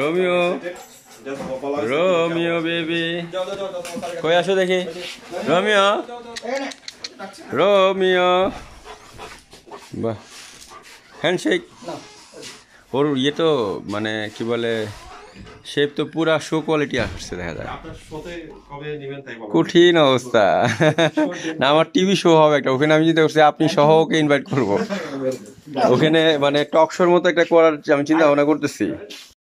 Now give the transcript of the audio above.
Romeo Romeo baby কই আসো দেখি রোমিও রোমিও বাহ হ্যান্ডশেক ওর ইয়ে তো মানে কি বলে শেপ তো পুরা শো কোয়ালিটি আসছে দেখা যায় কঠিন অবস্থা না আমার টিভি শো হবে একটা ওখানে আমি চিন্তা করছি আপনি সহ ওকে ইনভাইট করবো ওখানে মানে টক শোর মতো একটা করার আমি চিন্তা ভাবনা করতেছি